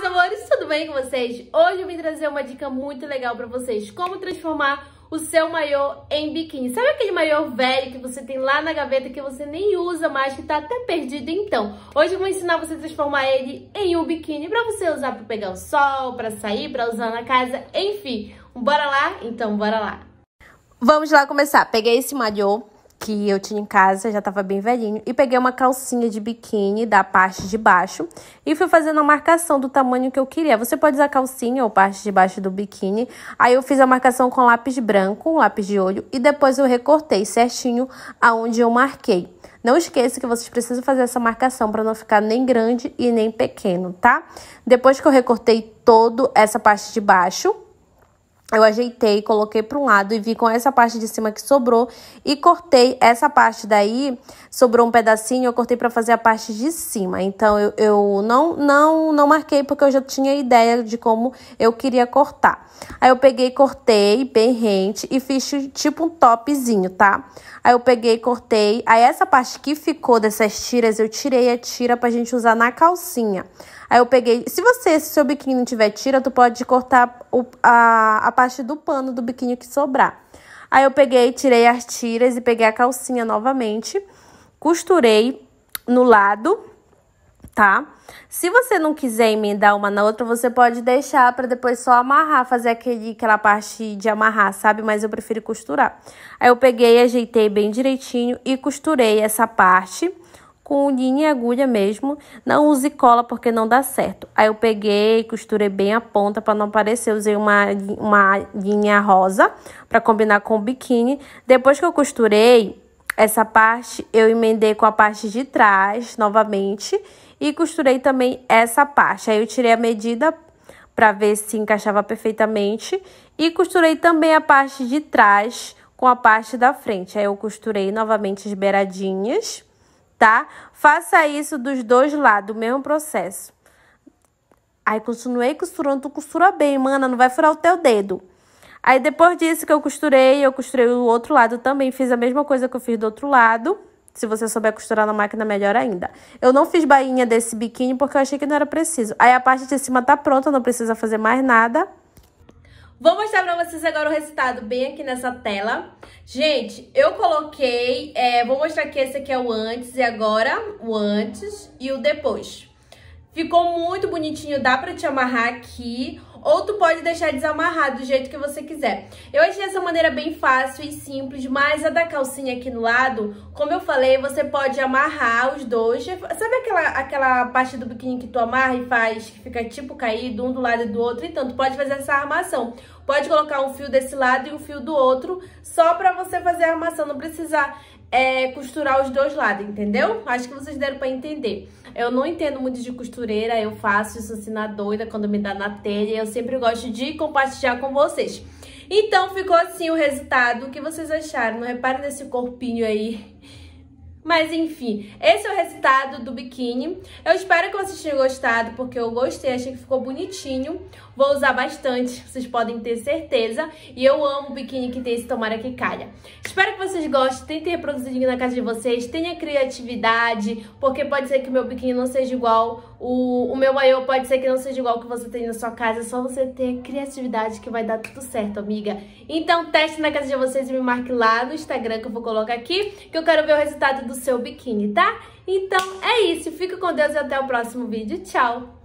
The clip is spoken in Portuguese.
meus amores, tudo bem com vocês? Hoje eu vim trazer uma dica muito legal pra vocês, como transformar o seu maiô em biquíni. Sabe aquele maiô velho que você tem lá na gaveta que você nem usa mais, que tá até perdido? Então, hoje eu vou ensinar você a transformar ele em um biquíni pra você usar pra pegar o sol, pra sair, pra usar na casa, enfim. Bora lá? Então, bora lá. Vamos lá começar. Peguei esse maiô, que eu tinha em casa, já estava bem velhinho, e peguei uma calcinha de biquíni da parte de baixo e fui fazendo a marcação do tamanho que eu queria. Você pode usar calcinha ou parte de baixo do biquíni. Aí eu fiz a marcação com lápis branco, lápis de olho, e depois eu recortei certinho aonde eu marquei. Não esqueça que vocês precisam fazer essa marcação para não ficar nem grande e nem pequeno, tá? Depois que eu recortei todo essa parte de baixo, eu ajeitei, coloquei para um lado e vi com essa parte de cima que sobrou e cortei essa parte daí, sobrou um pedacinho, eu cortei para fazer a parte de cima. Então eu, eu não não não marquei porque eu já tinha ideia de como eu queria cortar. Aí eu peguei, cortei bem rente e fiz tipo um topzinho, tá? Aí eu peguei, cortei, aí essa parte que ficou dessas tiras, eu tirei a tira pra gente usar na calcinha. Aí eu peguei, se você, se seu biquíni tiver tira, tu pode cortar o, a, a parte do pano do biquíni que sobrar. Aí eu peguei, tirei as tiras e peguei a calcinha novamente, costurei no lado, tá? Se você não quiser emendar uma na outra, você pode deixar para depois só amarrar, fazer aquele, aquela parte de amarrar, sabe? Mas eu prefiro costurar. Aí eu peguei, ajeitei bem direitinho e costurei essa parte com linha e agulha mesmo. Não use cola porque não dá certo. Aí eu peguei, costurei bem a ponta para não aparecer. Usei uma, uma linha rosa para combinar com o biquíni. Depois que eu costurei essa parte, eu emendei com a parte de trás novamente. E costurei também essa parte. Aí eu tirei a medida para ver se encaixava perfeitamente. E costurei também a parte de trás com a parte da frente. Aí eu costurei novamente as beiradinhas tá? Faça isso dos dois lados, o mesmo processo. Aí continuei costurando, tu costura bem, mana, não vai furar o teu dedo. Aí depois disso que eu costurei, eu costurei o outro lado também, fiz a mesma coisa que eu fiz do outro lado. Se você souber costurar na máquina, melhor ainda. Eu não fiz bainha desse biquíni porque eu achei que não era preciso. Aí a parte de cima tá pronta, não precisa fazer mais nada. Vou mostrar pra vocês agora o resultado bem aqui nessa tela. Gente, eu coloquei... É, vou mostrar que esse aqui é o antes e agora, o antes e o depois. Ficou muito bonitinho, dá pra te amarrar aqui ou tu pode deixar desamarrado do jeito que você quiser. Eu achei essa maneira bem fácil e simples, mas a da calcinha aqui no lado, como eu falei, você pode amarrar os dois. Sabe aquela, aquela parte do biquíni que tu amarra e faz, que fica tipo caído, um do lado e do outro? Então, tu pode fazer essa armação. Pode colocar um fio desse lado e um fio do outro, só pra você fazer a armação, não precisar é, costurar os dois lados, entendeu? Acho que vocês deram pra entender. Eu não entendo muito de costureira, eu faço isso assim na doida, quando me dá na telha, eu sempre gosto de compartilhar com vocês. Então ficou assim o resultado, o que vocês acharam? Reparem nesse corpinho aí mas enfim, esse é o resultado do biquíni. Eu espero que vocês tenham gostado, porque eu gostei, achei que ficou bonitinho. Vou usar bastante, vocês podem ter certeza. E eu amo biquíni que tem esse tomara que calha. Espero que vocês gostem, tentem reproduzir na casa de vocês, tenha criatividade, porque pode ser que o meu biquíni não seja igual o, o meu eu pode ser que não seja igual que você tem na sua casa, é só você ter criatividade que vai dar tudo certo, amiga. Então teste na casa de vocês e me marque lá no Instagram que eu vou colocar aqui, que eu quero ver o resultado do seu biquíni, tá? Então é isso, fica com Deus e até o próximo vídeo. Tchau!